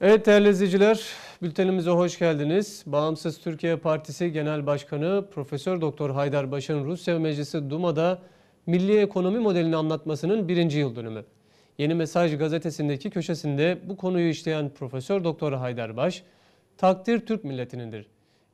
Evet değerli izleyiciler, bültenimize hoş geldiniz. Bağımsız Türkiye Partisi Genel Başkanı Profesör Doktor Haydar Baş'ın Rusya Meclisi Duma'da milli ekonomi modelini anlatmasının birinci yıl dönümü. Yeni Mesaj gazetesindeki köşesinde bu konuyu işleyen Profesör Doktor Haydar Baş, takdir Türk milletinindir.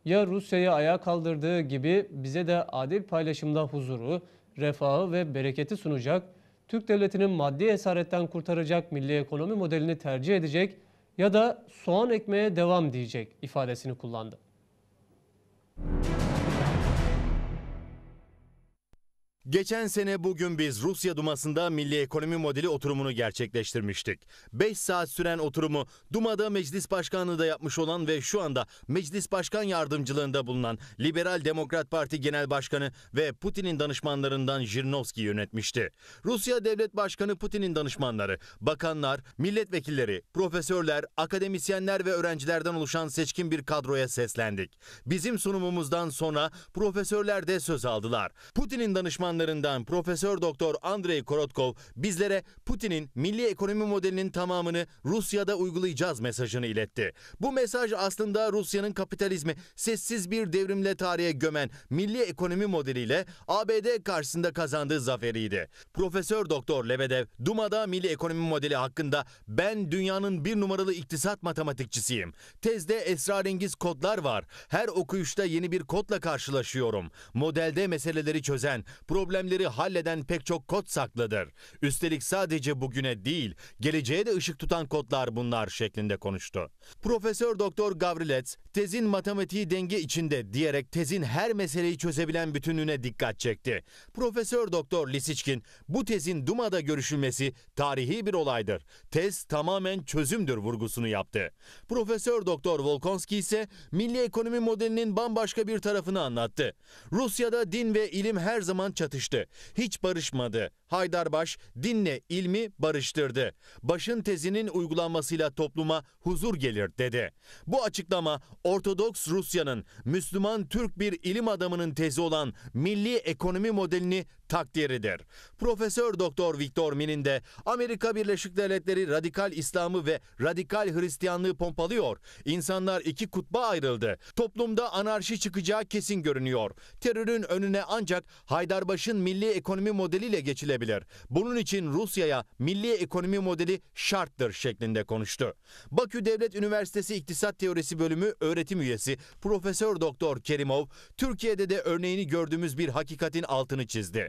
Ya Rusya'yı ayağa kaldırdığı gibi bize de adil paylaşımda huzuru, refahı ve bereketi sunacak, Türk devletinin maddi esaretten kurtaracak milli ekonomi modelini tercih edecek ya da soğan ekmeğe devam diyecek ifadesini kullandı. Geçen sene bugün biz Rusya Duması'nda milli ekonomi modeli oturumunu gerçekleştirmiştik. 5 saat süren oturumu Duma'da meclis başkanlığı da yapmış olan ve şu anda meclis başkan yardımcılığında bulunan Liberal Demokrat Parti Genel Başkanı ve Putin'in danışmanlarından Jirnovski yönetmişti. Rusya Devlet Başkanı Putin'in danışmanları, bakanlar, milletvekilleri, profesörler, akademisyenler ve öğrencilerden oluşan seçkin bir kadroya seslendik. Bizim sunumumuzdan sonra profesörler de söz aldılar. Putin'in danışmanları uzmanlarından Profesör Doktor Andrei Korotkov bizlere Putin'in milli ekonomi modelinin tamamını Rusya'da uygulayacağız mesajını iletti. Bu mesaj aslında Rusya'nın kapitalizmi sessiz bir devrimle tarihe gömen milli ekonomi modeliyle ABD karşısında kazandığı zaferiydi. Profesör Doktor Lebedev Duma'da milli ekonomi modeli hakkında ben dünyanın bir numaralı iktisat matematikçisiyim. Tezde esrarengiz kodlar var. Her okuyuşta yeni bir kodla karşılaşıyorum. Modelde meseleleri çözen Profesör problemleri halleden pek çok kod saklıdır. Üstelik sadece bugüne değil, geleceğe de ışık tutan kodlar bunlar şeklinde konuştu. Profesör Doktor Gavrilets, tezin matematiği denge içinde diyerek tezin her meseleyi çözebilen bütünlüğüne dikkat çekti. Profesör Doktor Lisiçkin, bu tezin Duma'da görüşülmesi tarihi bir olaydır. Tez tamamen çözümdür vurgusunu yaptı. Profesör Doktor Volkonski ise milli ekonomi modelinin bambaşka bir tarafını anlattı. Rusya'da din ve ilim her zaman çatı tartıştı. Hiç barışmadı. Haydarbaş dinle ilmi barıştırdı. Başın tezinin uygulanmasıyla topluma huzur gelir dedi. Bu açıklama Ortodoks Rusya'nın Müslüman Türk bir ilim adamının tezi olan milli ekonomi modelini takdiridir. Profesör Doktor Viktor Min'in de Amerika Birleşik Devletleri radikal İslam'ı ve radikal Hristiyanlığı pompalıyor. İnsanlar iki kutba ayrıldı. Toplumda anarşi çıkacağı kesin görünüyor. Terörün önüne ancak Haydarbaş'ın milli ekonomi modeliyle geçilebilir. Bunun için Rusya'ya milli ekonomi modeli şarttır şeklinde konuştu. Bakü Devlet Üniversitesi İktisat Teorisi Bölümü öğretim üyesi Profesör Doktor Kerimov, Türkiye'de de örneğini gördüğümüz bir hakikatin altını çizdi.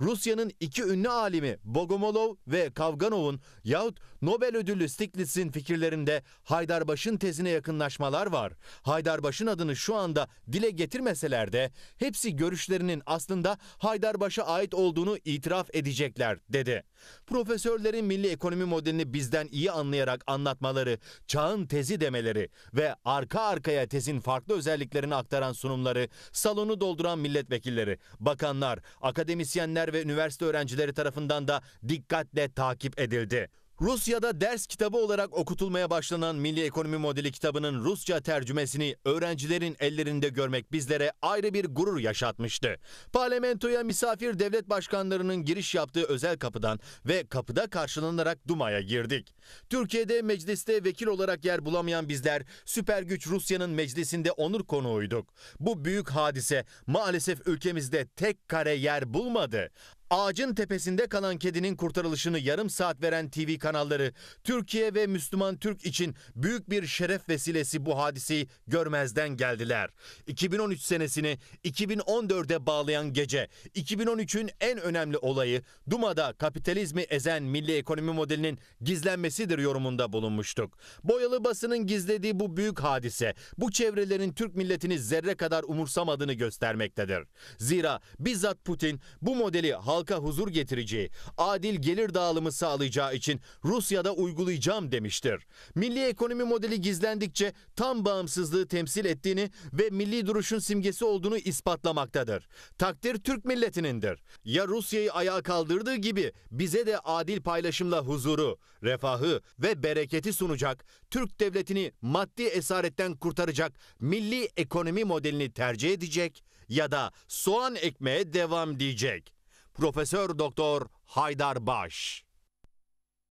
Rusya'nın iki ünlü alimi Bogomolov ve Kavganov'un yahut Nobel ödüllü Stiglitz'in fikirlerinde Haydarbaş'ın tezine yakınlaşmalar var. Haydarbaş'ın adını şu anda dile getirmeseler de hepsi görüşlerinin aslında Haydarbaş'a ait olduğunu itiraf edecekler dedi. Profesörlerin milli ekonomi modelini bizden iyi anlayarak anlatmaları, çağın tezi demeleri ve arka arkaya tezin farklı özelliklerini aktaran sunumları, salonu dolduran milletvekilleri, bakanlar, akademisyenler ve üniversite öğrencileri tarafından da dikkatle takip edildi. Rusya'da ders kitabı olarak okutulmaya başlanan Milli Ekonomi Modeli kitabının Rusça tercümesini öğrencilerin ellerinde görmek bizlere ayrı bir gurur yaşatmıştı. Parlamentoya misafir devlet başkanlarının giriş yaptığı özel kapıdan ve kapıda karşılanarak Duma'ya girdik. Türkiye'de mecliste vekil olarak yer bulamayan bizler süper güç Rusya'nın meclisinde onur konuğuyduk. Bu büyük hadise maalesef ülkemizde tek kare yer bulmadı. Ağacın tepesinde kalan kedinin kurtarılışını yarım saat veren TV kanalları Türkiye ve Müslüman Türk için büyük bir şeref vesilesi bu hadiseyi görmezden geldiler. 2013 senesini 2014'e bağlayan gece 2013'ün en önemli olayı Duma'da kapitalizmi ezen milli ekonomi modelinin gizlenmesidir yorumunda bulunmuştuk. Boyalı basının gizlediği bu büyük hadise bu çevrelerin Türk milletini zerre kadar umursamadığını göstermektedir. Zira bizzat Putin bu modeli halk halka huzur getireceği, adil gelir dağılımı sağlayacağı için Rusya'da uygulayacağım demiştir. Milli ekonomi modeli gizlendikçe tam bağımsızlığı temsil ettiğini ve milli duruşun simgesi olduğunu ispatlamaktadır. Takdir Türk milletinindir. Ya Rusya'yı ayağa kaldırdığı gibi bize de adil paylaşımla huzuru, refahı ve bereketi sunacak, Türk devletini maddi esaretten kurtaracak milli ekonomi modelini tercih edecek ya da soğan ekmeğe devam diyecek. Profesör Doktor Haydar Baş.